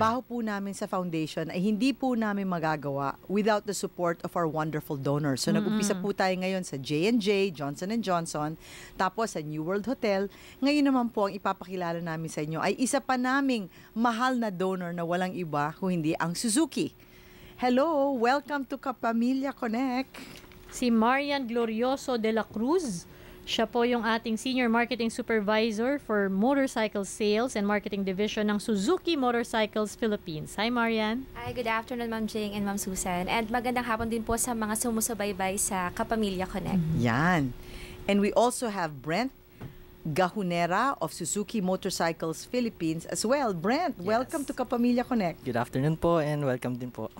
trabaho po namin sa foundation ay hindi po namin magagawa without the support of our wonderful donors. So mm-hmm. nag-umpisa po tayo ngayon sa J&J, Johnson and Johnson, tapos sa New World Hotel. Ngayon naman po ang ipapakilala namin sa inyo ay isa pa naming mahal na donor na walang iba kung hindi ang Suzuki. Hello, welcome to Kapamilya Connect. Si Marian Glorioso de la Cruz siya po yung ating Senior Marketing Supervisor for Motorcycle Sales and Marketing Division ng Suzuki Motorcycles Philippines. Hi, Marian. Hi, good afternoon, Ma'am Jing and Ma'am Susan. And magandang hapon din po sa mga sumusubaybay sa Kapamilya Connect. Mm-hmm. Yan. And we also have Brent Gahunera of Suzuki Motorcycles Philippines as well. Brent, yes. welcome to Kapamilya Connect. Good afternoon po and welcome din po.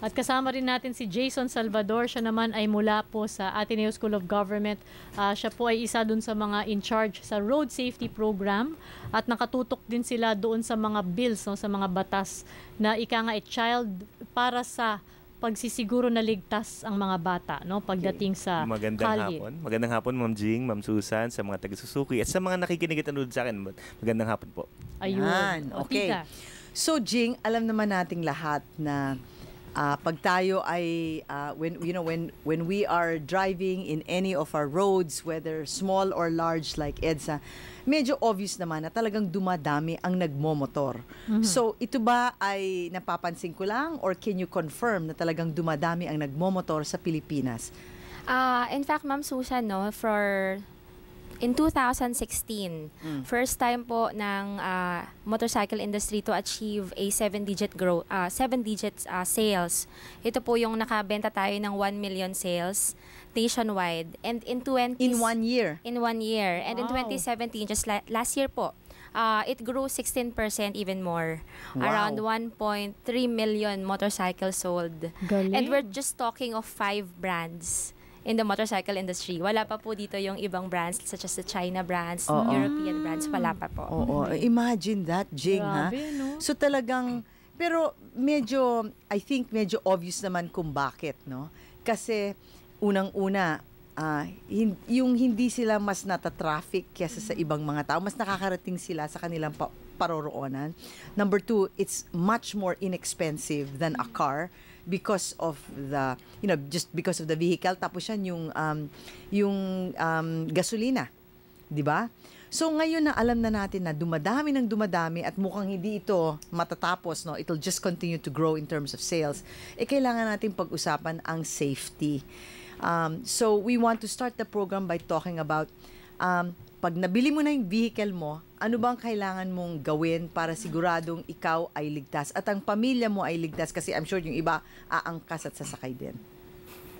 At kasama rin natin si Jason Salvador. Siya naman ay mula po sa Ateneo School of Government. Uh, siya po ay isa dun sa mga in charge sa road safety program at nakatutok din sila doon sa mga bills, no, sa mga batas na ika nga child para sa pagsisiguro na ligtas ang mga bata no pagdating sa Magandang kalye. hapon. Magandang hapon Ma'am Jing, Ma'am Susan, sa mga taga Suzuki at sa mga nakikinig at sa akin. Magandang hapon po. Ayun. Yan. Okay. okay. So Jing, alam naman nating lahat na uh, pag tayo ay uh, when you know when when we are driving in any of our roads whether small or large like EDSA medyo obvious naman na talagang dumadami ang nagmomotor mm-hmm. so ito ba ay napapansin ko lang or can you confirm na talagang dumadami ang nagmomotor sa Pilipinas uh, in fact ma'am Susan no for in 2016, mm. first time po ng uh, motorcycle industry to achieve a seven digit growth, ah, uh, 7-digit uh, ah, sales. Ito po yung nakabenta tayo ng 1 million sales nationwide. And in 20... In one year? In one year. Wow. And in 2017, just la- last year po, uh, it grew 16% even more. Wow. Around 1.3 million motorcycles sold. Galing. And we're just talking of five brands in the motorcycle industry. Wala pa po dito yung ibang brands such as the China brands, Oo. European brands, wala pa po. Oo, mm-hmm. imagine that, Jing, Grabe, ha? No? So talagang, pero medyo, I think medyo obvious naman kung bakit, no? Kasi unang-una, uh, yung hindi sila mas nata-traffic kaysa sa mm-hmm. ibang mga tao, mas nakakarating sila sa kanilang pa- paroroonan. Number two, it's much more inexpensive than a car because of the you know just because of the vehicle tapos yan yung um, yung um, gasolina 'di ba So ngayon na alam na natin na dumadami ng dumadami at mukhang hindi ito matatapos, no? It'll just continue to grow in terms of sales. Eh kailangan natin pag-usapan ang safety. Um, so we want to start the program by talking about um, pag nabili mo na yung vehicle mo, ano bang kailangan mong gawin para siguradong ikaw ay ligtas at ang pamilya mo ay ligtas kasi I'm sure yung iba aangkas at sasakay din.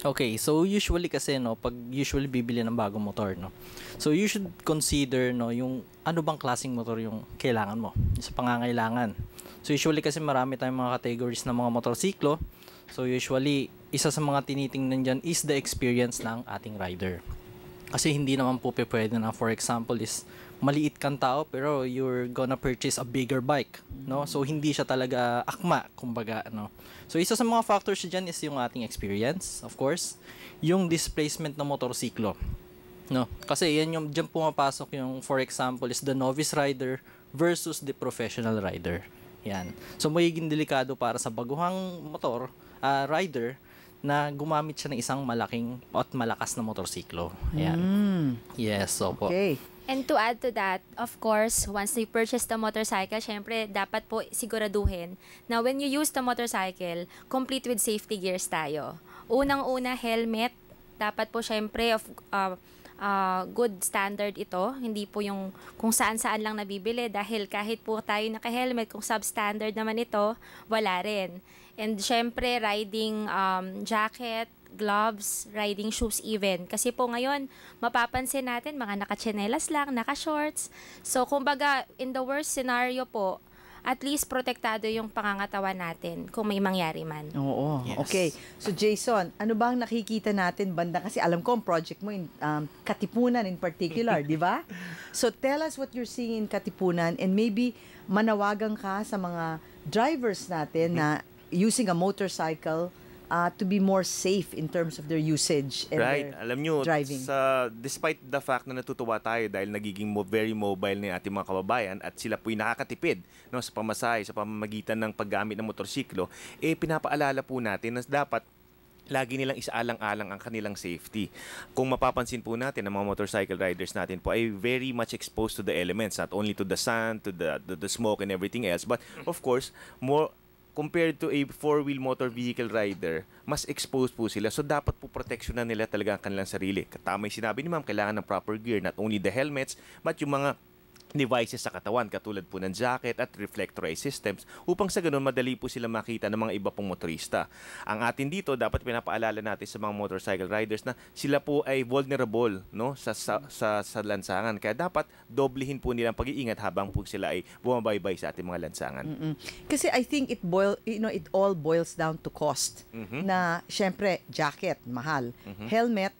Okay, so usually kasi no, pag usually bibili ng bagong motor no. So you should consider no yung ano bang klasing motor yung kailangan mo sa pangangailangan. So usually kasi marami tayong mga categories ng mga motorsiklo. So usually isa sa mga tinitingnan diyan is the experience ng ating rider. Kasi hindi naman po pwede na for example is maliit kang tao pero you're gonna purchase a bigger bike, no? So hindi siya talaga akma kumbaga, no. So isa sa mga factors diyan is yung ating experience, of course, yung displacement ng motorsiklo. No, kasi yan yung diyan pumapasok yung for example is the novice rider versus the professional rider. Yan. So magiging delikado para sa baguhang motor uh, rider na gumamit siya ng isang malaking at malakas na motorsiklo. Ayan. Mm. Yes, so po. Okay. And to add to that, of course, once you purchase the motorcycle, syempre, dapat po siguraduhin na when you use the motorcycle, complete with safety gears tayo. Unang-una, helmet. Dapat po syempre, of, uh, uh, good standard ito. Hindi po yung kung saan-saan lang nabibili dahil kahit po tayo naka-helmet, kung substandard naman ito, wala rin. And syempre, riding um, jacket, gloves, riding shoes even. Kasi po ngayon, mapapansin natin mga nakachinelas lang, naka-shorts. So, kumbaga, in the worst scenario po, at least protektado yung pangangatawan natin kung may mangyari man. Oo. Yes. Okay. So Jason, ano ba ang nakikita natin banda kasi alam ko ang project mo in um, Katipunan in particular, di ba? So tell us what you're seeing in Katipunan and maybe manawagan ka sa mga drivers natin na using a motorcycle uh, to be more safe in terms of their usage and right. their Alam nyo, driving. Sa, despite the fact na natutuwa tayo dahil nagiging mo, very mobile na ating mga kababayan at sila po'y nakakatipid no, sa pamasahe, sa pamamagitan ng paggamit ng motorsiklo, eh pinapaalala po natin na dapat lagi nilang isaalang-alang ang kanilang safety. Kung mapapansin po natin, ang mga motorcycle riders natin po ay very much exposed to the elements, not only to the sun, to the, the, the smoke and everything else, but of course, more compared to a four-wheel motor vehicle rider, mas exposed po sila. So, dapat po na nila talaga ang kanilang sarili. Tama yung sinabi ni ma'am, kailangan ng proper gear. Not only the helmets, but yung mga devices sa katawan katulad po ng jacket at reflector eye systems upang sa ganun madali po sila makita ng mga iba pong motorista. Ang atin dito dapat pinapaalala natin sa mga motorcycle riders na sila po ay vulnerable no sa sa, sa, sa lansangan kaya dapat doblehin po nilang pag-iingat habang po sila ay bumabaybay sa ating mga lansangan. Mm-mm. Kasi I think it boil you know it all boils down to cost mm-hmm. na syempre jacket mahal, mm-hmm. helmet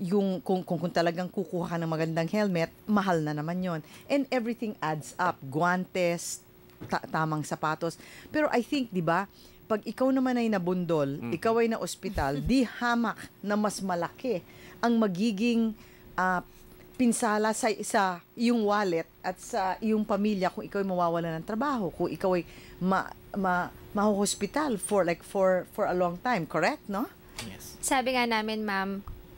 yung kung, kung, kung talagang kukuha ka ng magandang helmet, mahal na naman yon And everything adds up. Guantes, ta- tamang sapatos. Pero I think, di ba, pag ikaw naman ay nabundol, mm. ikaw ay na ospital, di hamak na mas malaki ang magiging uh, pinsala sa, sa iyong wallet at sa iyong pamilya kung ikaw ay mawawala ng trabaho, kung ikaw ay ma, ma, mahospital for like for for a long time, correct, no? Yes. Sabi nga namin, ma'am,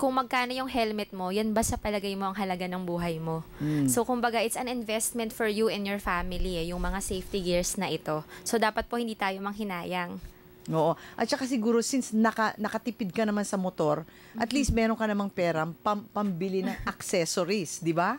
kung magkano yung helmet mo, yan ba sa palagay mo ang halaga ng buhay mo? Mm. So, kumbaga, it's an investment for you and your family, eh, yung mga safety gears na ito. So, dapat po hindi tayo manghinayang. Oo. At saka siguro since naka, nakatipid ka naman sa motor, at mm-hmm. least meron ka namang pera pam, pambili ng accessories, di ba?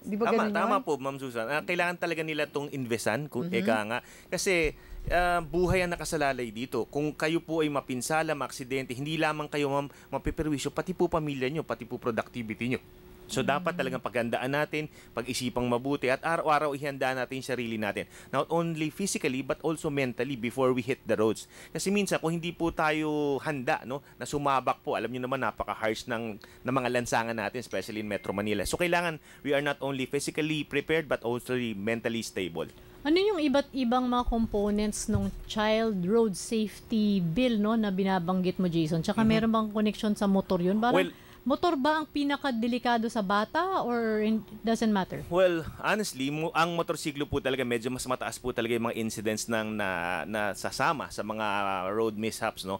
Di ba tama, tama po, Ma'am Susan. Uh, kailangan talaga nila tong investan, kung mm-hmm. eka nga. Kasi uh, buhay ang nakasalalay dito. Kung kayo po ay mapinsala, maaksidente, hindi lamang kayo ma'am mapiperwisyo, pati po pamilya nyo, pati po productivity nyo. So mm. dapat talagang pagandaan natin, pag-isipang mabuti at araw-araw ihanda natin yung sarili natin. Not only physically but also mentally before we hit the roads. Kasi minsan kung hindi po tayo handa no, na sumabak po, alam niyo naman napaka-harsh ng, ng mga lansangan natin especially in Metro Manila. So kailangan we are not only physically prepared but also mentally stable. Ano yung iba't ibang mga components ng Child Road Safety Bill no na binabanggit mo Jason? Tsaka mm-hmm. meron bang connection sa motor yun? Parang well, motor ba ang pinakadelikado sa bata or in, doesn't matter? Well, honestly, mo, ang motorsiklo po talaga medyo mas mataas po talaga yung mga incidents ng na, na sasama sa mga road mishaps no.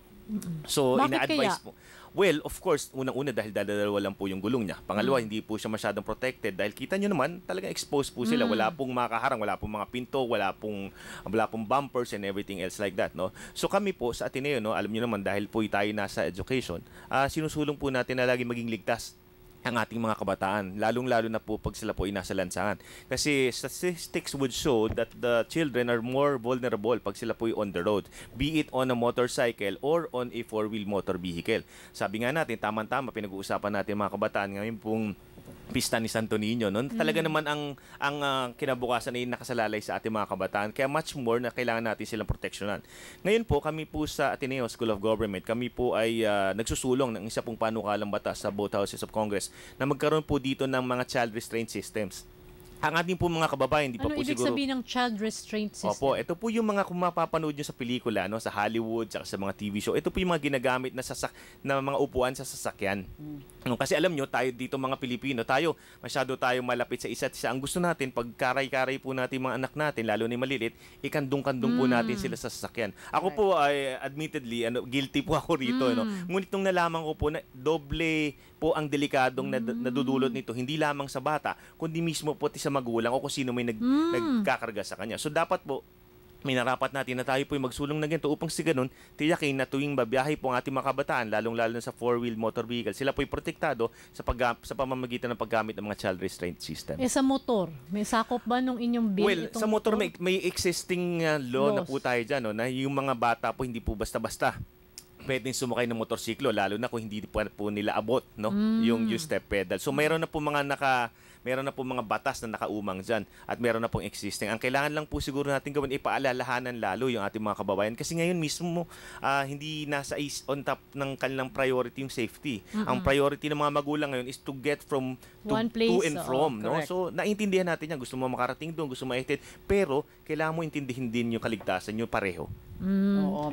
So, Bakit ina-advise kaya? po. Well, of course, unang-una dahil dadalawa lang po yung gulong niya. Pangalawa, mm. hindi po siya masyadong protected dahil kita nyo naman, talaga exposed po sila. Mm. Wala pong makaharang, wala pong mga pinto, wala pong, wala pong bumpers and everything else like that. No? So kami po sa Ateneo, no, alam nyo naman, dahil po tayo nasa education, uh, sinusulong po natin na lagi maging ligtas ang ating mga kabataan, lalong-lalo na po pag sila po ay nasa lansangan. Kasi statistics would show that the children are more vulnerable pag sila po ay on the road, be it on a motorcycle or on a four-wheel motor vehicle. Sabi nga natin, tama-tama, pinag-uusapan natin mga kabataan ngayon pong pista ni Santo Niño noon. Mm. Talaga mm. naman ang ang uh, kinabukasan ay nakasalalay sa ating mga kabataan. Kaya much more na kailangan natin silang proteksyonan. Ngayon po, kami po sa Ateneo School of Government, kami po ay uh, nagsusulong ng isa pong panukalang batas sa both houses of Congress na magkaroon po dito ng mga child restraint systems ang ating po mga kababayan, hindi ano pa po siguro... Ano ibig sabihin ng child restraint system? Opo, ito po yung mga kumapapanood nyo sa pelikula, no, sa Hollywood, sa mga TV show. Ito po yung mga ginagamit na, sasak, na mga upuan sa sasakyan. Mm. kasi alam nyo, tayo dito mga Pilipino, tayo, masyado tayo malapit sa isa't isa. Ang gusto natin, pag karay karay po natin mga anak natin, lalo ni malilit, ikandong-kandong mm. po hmm. natin sila sa sasakyan. Ako right. po, ay, admittedly, ano, guilty po ako rito. Mm. No? Hmm. Ngunit nung nalaman ko po na doble po ang delikadong nad- hmm. nadudulot nito hindi lamang sa bata kundi mismo pati sa magulang o kung sino may nag- mm. nagkakarga sa kanya. So dapat po may narapat natin na tayo po po'y magsulong na ganito upang si ganun tiyakin na tuwing babiyahe po ang ating mga kabataan, lalong-lalo na sa four-wheel motor vehicle, sila po'y protektado sa, pag sa pamamagitan ng paggamit ng mga child restraint system. Eh sa motor, may sakop ba nung inyong bill? Well, sa motor, motor? May, may existing uh, law Laws. na po tayo dyan, no, na yung mga bata po hindi po basta-basta pwedeng sumakay ng motorsiklo lalo na kung hindi pa po nila abot no mm. yung yung step pedal. So mayroon na po mga naka meron na po mga batas na nakaumang diyan at meron na pong existing. Ang kailangan lang po siguro natin gawin, ipaalalahanan lalo yung ating mga kababayan kasi ngayon mismo uh, hindi nasa is on top ng kanilang priority yung safety. Mm-hmm. Ang priority ng mga magulang ngayon is to get from to, One place, to and from. Oh, no? So, naiintindihan natin yan. Gusto mo makarating doon, gusto mo maitid, pero kailangan mo intindihin din yung kaligtasan niyo pareho. Mm. Oo.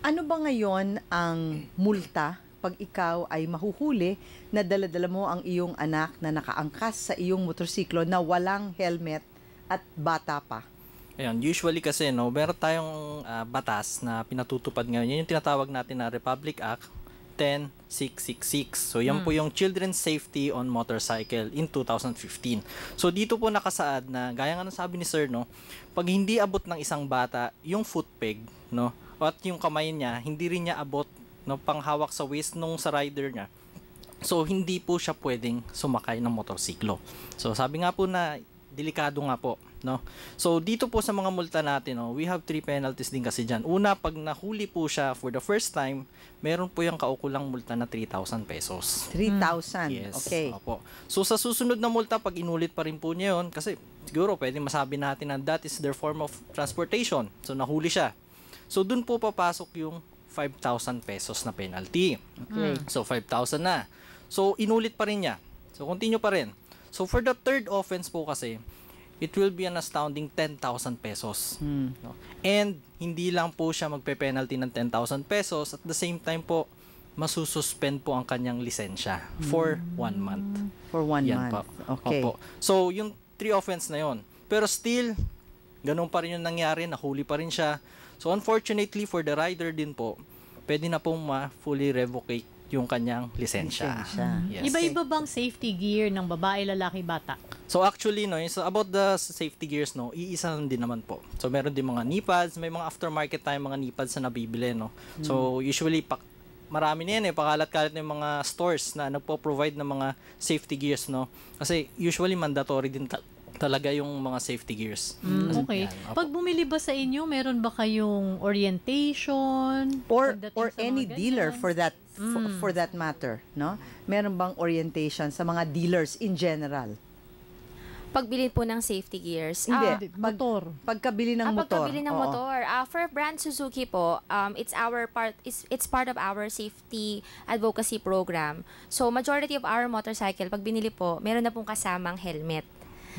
Ano ba ngayon ang multa pag ikaw ay mahuhuli na daladala mo ang iyong anak na nakaangkas sa iyong motorsiklo na walang helmet at bata pa? Ayun, usually kasi no, meron tayong uh, batas na pinatutupad ngayon. Yan yung tinatawag natin na Republic Act 10666. So yan mm. po hmm. yung Children's Safety on Motorcycle in 2015. So dito po nakasaad na gaya nga ng sabi ni sir no, pag hindi abot ng isang bata yung foot peg no at yung kamay niya hindi rin niya abot no panghawak sa waist nung sa rider niya. So hindi po siya pwedeng sumakay ng motorsiklo. So sabi nga po na delikado nga po no? So dito po sa mga multa natin, no, we have three penalties din kasi diyan. Una, pag nahuli po siya for the first time, meron po yung kaukulang multa na 3,000 pesos. 3,000. Yes. Okay. Opo. So sa susunod na multa pag inulit pa rin po niya 'yon kasi siguro pwedeng masabi natin na that is their form of transportation. So nahuli siya. So dun po papasok yung 5,000 pesos na penalty. Okay. So 5,000 na. So inulit pa rin niya. So continue pa rin. So for the third offense po kasi, it will be an astounding 10,000 pesos. Hmm. No? And hindi lang po siya magpe-penalty ng 10,000 pesos at the same time po masususpend po ang kanyang lisensya for mm. one month. For one Yan month. Po. Okay. Opo. So, yung three offense na yon. Pero still, ganun pa rin yung nangyari, nahuli pa rin siya. So, unfortunately for the rider din po, pwede na pong ma-fully revocate yung kanyang lisensya. lisensya. Yes. Mm-hmm. Iba-iba bang safety gear ng babae, lalaki, bata? So actually, no, so about the safety gears, no, iisa lang din naman po. So meron din mga knee pads, may mga aftermarket tayong mga knee pads na nabibili, no. So mm. usually, pak marami na yan eh, pakalat-kalat ng mga stores na nagpo-provide ng mga safety gears, no? Kasi usually mandatory din ta- talaga yung mga safety gears. Mm, okay. Yan, Pag bumili ba sa inyo, meron ba kayong orientation or or any dealer ganyan? for that mm. for, for that matter, no? Meron bang orientation sa mga dealers in general? Pagbili po ng safety gears. Hindi, ah, pag, motor. Pagkabili ng ah, motor. Pagkabili ng Oo. motor. Uh, for brand Suzuki po, um, it's our part it's, it's part of our safety advocacy program. So majority of our motorcycle pag binili po, meron na pong kasamang helmet.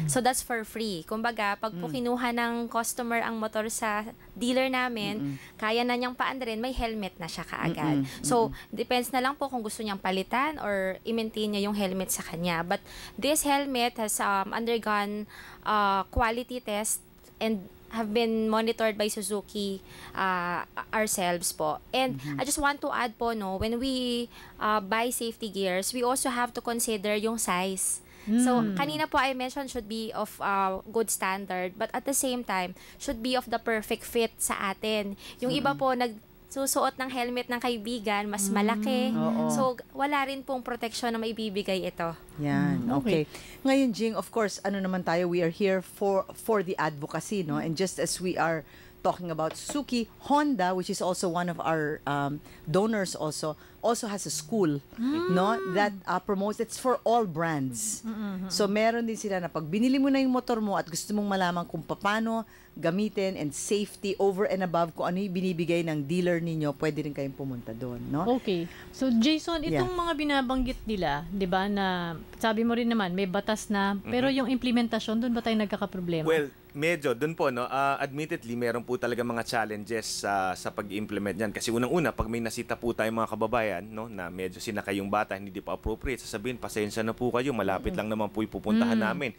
So that's for free. Kumbaga, pag po mm. kinuha ng customer ang motor sa dealer namin, Mm-mm. kaya na niyang rin, may helmet na siya kaagad. Mm-mm. So depends na lang po kung gusto niyang palitan or i-maintain niya yung helmet sa kanya. But this helmet has um, undergone uh, quality test and have been monitored by Suzuki uh, ourselves po. And mm-hmm. I just want to add po no, when we uh, buy safety gears, we also have to consider yung size. Mm. So, hmm. kanina po I mentioned should be of uh, good standard but at the same time should be of the perfect fit sa atin. Yung mm. iba po nagsusuot ng helmet ng kaibigan, mas hmm. malaki. oo. So, wala rin pong protection na maibibigay ito. Yan, hmm. okay. okay. Ngayon, Jing, of course, ano naman tayo, we are here for for the advocacy, no? And just as we are talking about Suzuki, Honda, which is also one of our um, donors also, also has a school mm. no that uh, promotes it's for all brands. Mm-hmm. So meron din sila na pag binili mo na yung motor mo at gusto mong malaman kung paano gamitin and safety over and above kung ano yung binibigay ng dealer ninyo, pwede rin kayong pumunta doon, no? Okay. So Jason, itong yeah. mga binabanggit nila, 'di ba, na sabi mo rin naman may batas na, mm-hmm. pero yung implementasyon doon ba tayo nagkakaproblema? Well, medyo doon po no uh, admittedly meron po talaga mga challenges sa uh, sa pag-implement niyan kasi unang-una pag may nasita po tayong mga kababayan bayan no na medyo sinaka yung bata hindi pa appropriate sasabihin pasensya na po kayo malapit lang naman po ipupuntahan mm. namin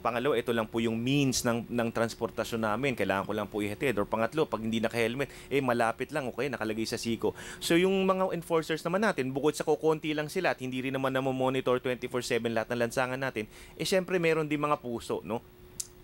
pangalawa ito lang po yung means ng ng transportasyon namin kailangan ko lang po ihatid or pangatlo pag hindi naka-helmet eh malapit lang okay nakalagay sa siko so yung mga enforcers naman natin bukod sa kokonti lang sila at hindi rin naman na monitor 24/7 lahat ng lansangan natin eh syempre meron din mga puso no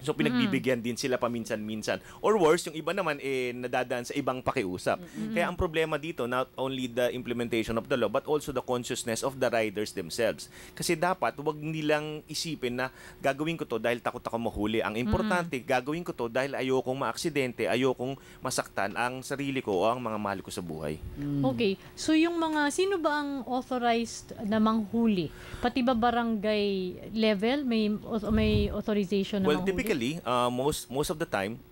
So mm-hmm. pinagbibigyan mm-hmm. din sila paminsan-minsan. Or worse, yung iba naman eh nadadaan sa ibang pakiusap. Mm-hmm. Kaya ang problema dito not only the implementation of the law but also the consciousness of the riders themselves. Kasi dapat 'wag nilang isipin na gagawin ko 'to dahil takot ako mahuli. Ang importante, mm-hmm. gagawin ko 'to dahil ayokong maaksidente, ayokong masaktan ang sarili ko o ang mga mahal ko sa buhay. Mm. Okay. So yung mga sino ba ang authorized na manghuli? Pati ba barangay level may may authorization na well, manghuli? typically, uh, most most of the time,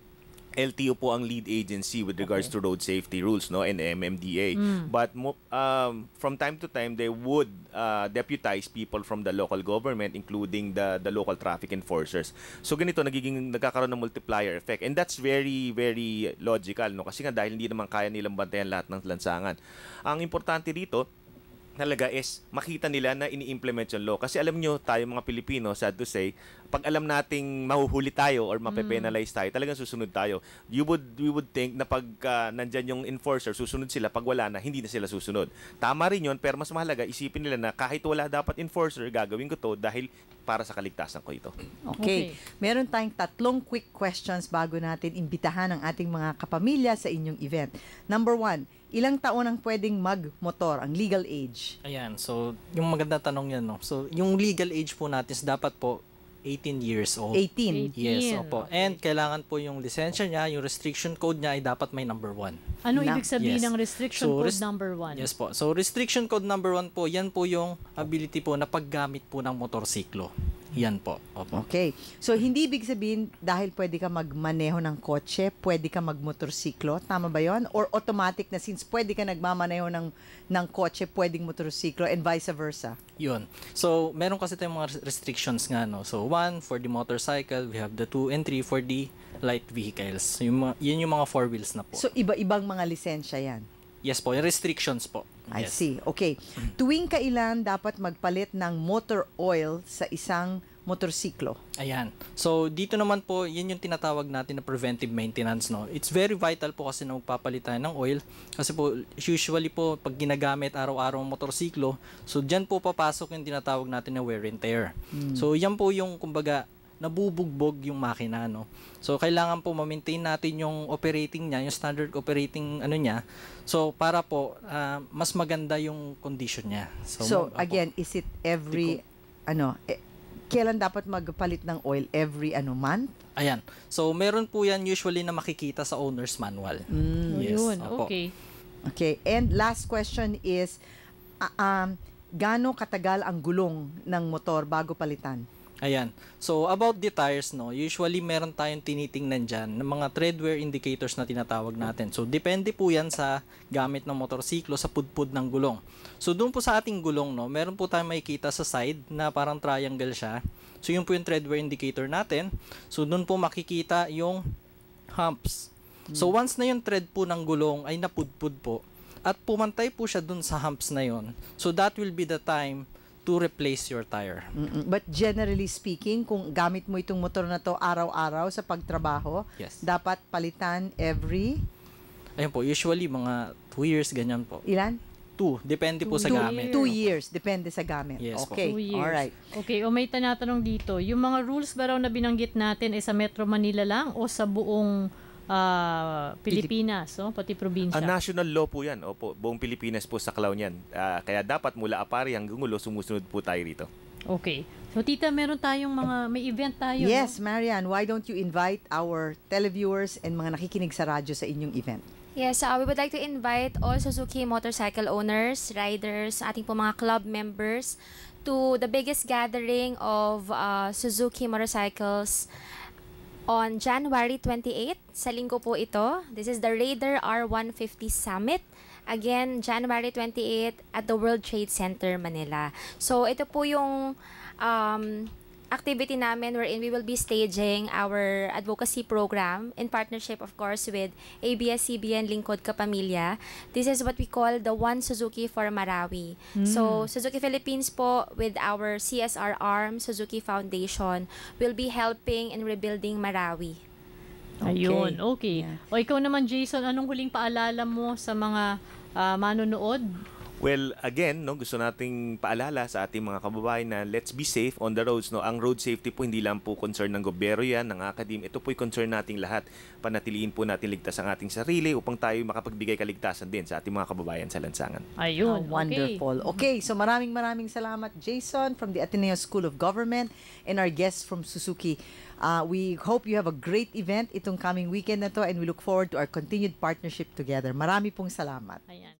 LTO po ang lead agency with regards okay. to road safety rules no and MMDA mm. but um, from time to time they would uh, deputize people from the local government including the the local traffic enforcers so ganito nagiging nagkakaroon ng multiplier effect and that's very very logical no kasi nga dahil hindi naman kaya nilang bantayan lahat ng lansangan ang importante dito talaga is makita nila na ini-implement yung law. Kasi alam nyo, tayo mga Pilipino, sad to say, pag alam nating mahuhuli tayo or mape-penalize tayo, talagang susunod tayo. You would, we would think na pag uh, nandyan yung enforcer, susunod sila. Pag wala na, hindi na sila susunod. Tama rin yun, pero mas mahalaga, isipin nila na kahit wala dapat enforcer, gagawin ko to dahil para sa kaligtasan ko ito. Okay. okay. Meron tayong tatlong quick questions bago natin imbitahan ang ating mga kapamilya sa inyong event. Number one, ilang taon ang pwedeng mag-motor, ang legal age? Ayan, so yung maganda tanong yan. No? So yung legal age po natin is dapat po 18 years old. 18? 18. Yes, opo. Okay. And kailangan po yung lisensya niya, yung restriction code niya ay dapat may number 1. Ano Na? ibig sabihin yes. ng restriction so, res- code number 1? Yes po. So restriction code number 1 po, yan po yung ability po na paggamit po ng motorsiklo. Yan po. Opo. Okay. So, hindi ibig sabihin dahil pwede ka magmaneho ng kotse, pwede ka magmotorsiklo, tama ba yon? Or automatic na since pwede ka nagmamaneho ng, ng kotse, pwedeng motorsiklo and vice versa? Yun. So, meron kasi tayong mga restrictions nga, no? So, one, for the motorcycle, we have the two and three for the light vehicles. So, yung, yun yung mga four wheels na po. So, iba-ibang mga lisensya yan? Yes po, restrictions po. I see. Okay. Tuwing kailan dapat magpalit ng motor oil sa isang motorsiklo? Ayan. So, dito naman po, yun yung tinatawag natin na preventive maintenance. No? It's very vital po kasi na magpapalit tayo ng oil. Kasi po, usually po, pag ginagamit araw-araw ang motorsiklo, so dyan po papasok yung tinatawag natin na wear and tear. Mm. So, yan po yung, kumbaga, nabubugbog yung makina no. So kailangan po ma-maintain natin yung operating niya, yung standard operating ano niya. So para po uh, mas maganda yung condition niya. So, so uh, again, po, is it every ko, ano eh, kailan dapat magpalit ng oil every ano month? Ayan. So meron po 'yan usually na makikita sa owner's manual. Mm, yes. Yun. Okay. Okay. And last question is uh, um gaano katagal ang gulong ng motor bago palitan? Ayan. So, about the tires, no, usually meron tayong tinitingnan dyan ng mga tread wear indicators na tinatawag natin. So, depende po yan sa gamit ng motorsiklo sa pudpud ng gulong. So, doon po sa ating gulong, no, meron po tayong makikita sa side na parang triangle siya. So, yun po yung tread wear indicator natin. So, doon po makikita yung humps. So, hmm. once na yung tread po ng gulong ay napudpud po, at pumantay po siya dun sa humps na yon. So, that will be the time to replace your tire. Mm-mm. But generally speaking, kung gamit mo itong motor na to araw-araw sa pagtrabaho, yes. dapat palitan every Ayun po, usually mga 2 years ganyan po. Ilan? Two. Depende po two sa gamit. Years. Two years. Depende sa gamit. Yes, okay. Po. Two years. Alright. Okay. O oh, may tanatanong dito, yung mga rules ba raw na binanggit natin ay sa Metro Manila lang o sa buong uh, Pilipinas, Pilip- oh, pati probinsya. Uh, national law po yan. Opo, buong Pilipinas po saklaw niyan. Uh, kaya dapat mula apari hanggang ulo, sumusunod po tayo rito. Okay. So tita, meron tayong mga, may event tayo. Yes, no? Marian, why don't you invite our televiewers and mga nakikinig sa radyo sa inyong event? Yes, uh, we would like to invite all Suzuki motorcycle owners, riders, ating po mga club members to the biggest gathering of uh, Suzuki motorcycles on January 28. Sa linggo po ito. This is the Raider R150 Summit. Again, January 28 at the World Trade Center, Manila. So, ito po yung um, activity namin wherein we will be staging our advocacy program in partnership, of course, with ABS-CBN Lingkod Kapamilya. This is what we call the One Suzuki for Marawi. Mm. So, hmm. Suzuki Philippines po, with our CSR arm, Suzuki Foundation, will be helping in rebuilding Marawi. Okay. Ayun, okay. Yeah. O ikaw naman, Jason, anong huling paalala mo sa mga uh, manonood Well, again, no, gusto nating paalala sa ating mga kababayan na let's be safe on the roads. No? Ang road safety po hindi lang po concern ng gobyerno yan, ng akadim. Ito po'y concern nating lahat. Panatiliin po natin ligtas ang ating sarili upang tayo makapagbigay kaligtasan din sa ating mga kababayan sa lansangan. Ayun, oh, wonderful. Okay. okay, so maraming maraming salamat Jason from the Ateneo School of Government and our guests from Suzuki. Uh, we hope you have a great event itong coming weekend na to and we look forward to our continued partnership together. Marami pong salamat. Ayan.